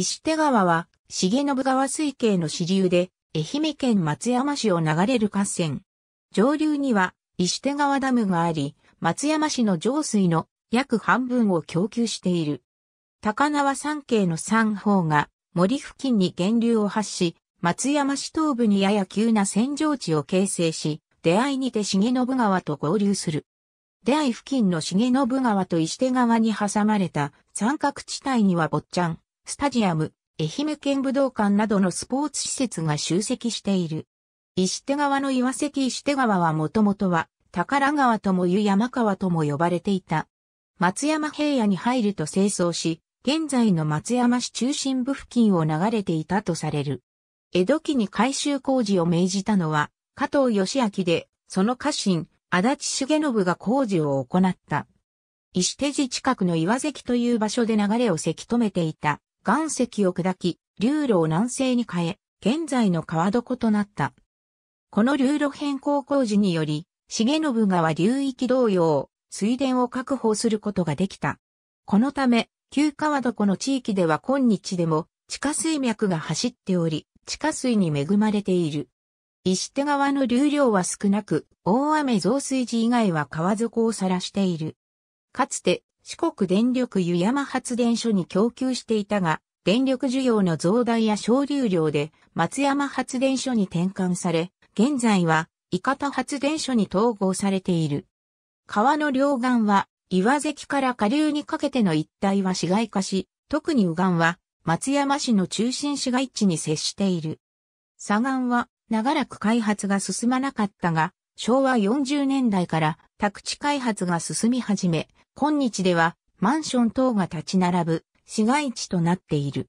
石手川は、重信川水系の支流で、愛媛県松山市を流れる河川。上流には、石手川ダムがあり、松山市の上水の約半分を供給している。高輪山系の山方が森付近に源流を発し、松山市東部にやや急な扇状地を形成し、出会いにて重信川と合流する。出会い付近の重信川と石手川に挟まれた三角地帯には坊ちゃん、スタジアム、愛媛県武道館などのスポーツ施設が集積している。石手川の岩石石手川はもともとは宝川ともいう山川とも呼ばれていた。松山平野に入ると清掃し、現在の松山市中心部付近を流れていたとされる。江戸期に改修工事を命じたのは加藤義明で、その家臣、足立重信が工事を行った。石手寺近くの岩関という場所で流れをせき止めていた。岩石を砕き、流路を南西に変え、現在の川床となった。この流路変更工事により、重信川流域同様、水田を確保することができた。このため、旧川床の地域では今日でも地下水脈が走っており、地下水に恵まれている。石手川の流量は少なく、大雨増水時以外は川底を晒している。かつて、四国電力湯山発電所に供給していたが、電力需要の増大や省流量で松山発電所に転換され、現在は伊方発電所に統合されている。川の両岸は岩関から下流にかけての一帯は市街化し、特に右岸は松山市の中心市街地に接している。左岸は長らく開発が進まなかったが、昭和40年代から宅地開発が進み始め、今日ではマンション等が立ち並ぶ市街地となっている。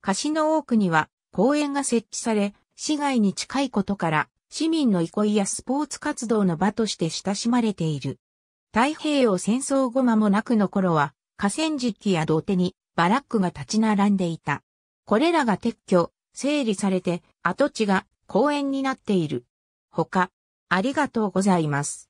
貸しの多くには公園が設置され、市街に近いことから市民の憩いやスポーツ活動の場として親しまれている。太平洋戦争後間もなくの頃は河川敷や土手にバラックが立ち並んでいた。これらが撤去、整理されて跡地が公園になっている。他、ありがとうございます。